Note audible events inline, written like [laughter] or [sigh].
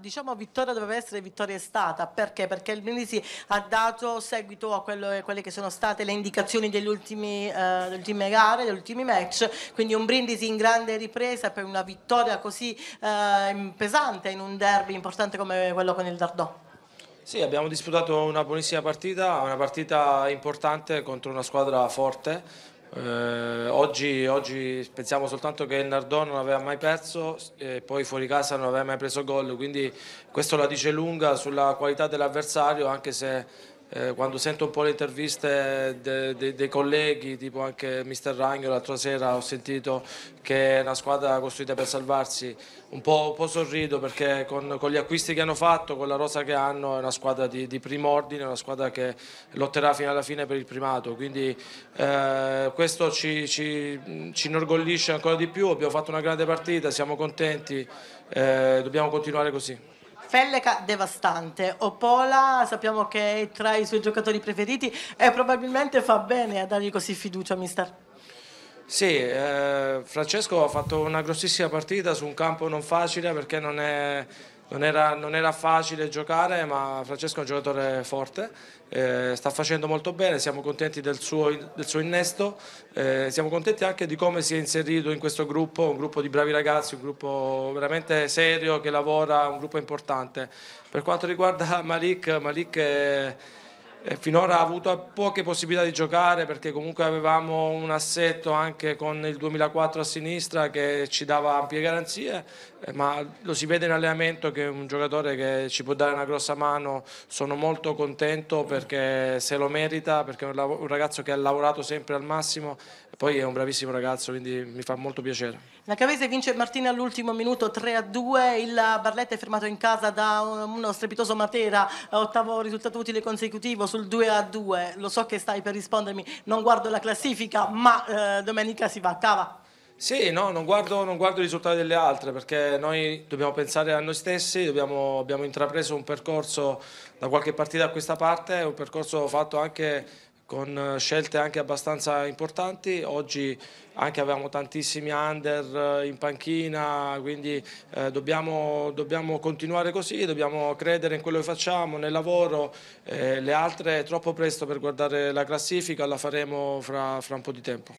Diciamo vittoria doveva essere vittoria stata, perché? Perché il Brindisi ha dato seguito a quello, eh, quelle che sono state le indicazioni eh, delle ultime, eh, ultime gare, degli ultimi match, quindi un Brindisi in grande ripresa per una vittoria così eh, pesante in un derby importante come quello con il Dardò. Sì, abbiamo disputato una buonissima partita, una partita importante contro una squadra forte, eh, oggi, oggi, pensiamo soltanto che il Nardò non aveva mai perso e poi fuori casa non aveva mai preso gol, quindi questo la dice lunga sulla qualità dell'avversario anche se eh, quando sento un po' le interviste de, de, dei colleghi, tipo anche Mister Ragno l'altra sera ho sentito che è una squadra costruita per salvarsi, un po', un po sorrido perché con, con, gli acquisti che hanno fatto, con la rosa che hanno, è una squadra di, di primo ordine, una squadra che lotterà fino alla fine per il primato, quindi eh, questo ci, ci, ci, inorgoglisce ancora di più, abbiamo fatto una grande partita, siamo contenti, eh, dobbiamo continuare così. Felleca devastante. Opola sappiamo che è tra i suoi giocatori preferiti e probabilmente fa bene a dargli così fiducia, mister. Sì, eh, Francesco ha fatto una grossissima partita su un campo non facile perché non è non era, non era, facile giocare, ma Francesco è un giocatore forte, eh, sta facendo molto bene, siamo contenti del suo, del suo innesto, eh, siamo contenti anche di come si è inserito in questo gruppo, un gruppo di bravi ragazzi, un gruppo veramente serio che lavora, un gruppo importante. Per quanto riguarda [laughs] Malik, Malik è finora ha avuto poche possibilità di giocare perché comunque avevamo un assetto anche con il 2004 a sinistra che ci dava ampie garanzie, eh, ma lo si vede in allenamento che è un giocatore che ci può dare una grossa mano, sono molto contento perché se lo merita, perché è un ragazzo che ha lavorato sempre al massimo poi è un bravissimo ragazzo, quindi mi fa molto piacere. La Cavese vince Martina all'ultimo minuto 3-2, a il Barletta è fermato in casa da uno strepitoso Matera, ottavo risultato utile consecutivo sul 2 a 2, lo so che stai per rispondermi, non guardo la classifica, ma eh, domenica si va a cava. Sì, no, non guardo, non guardo, i risultati delle altre perché noi dobbiamo pensare a noi stessi, dobbiamo, abbiamo intrapreso un percorso da qualche partita a questa parte, un percorso fatto anche con eh, scelte anche abbastanza importanti, oggi anche avevamo tantissimi under eh, in panchina, quindi eh, dobbiamo, dobbiamo, continuare così, dobbiamo credere in quello che facciamo, nel lavoro, eh, le altre è troppo presto per guardare la classifica, la faremo fra, fra un po' di tempo.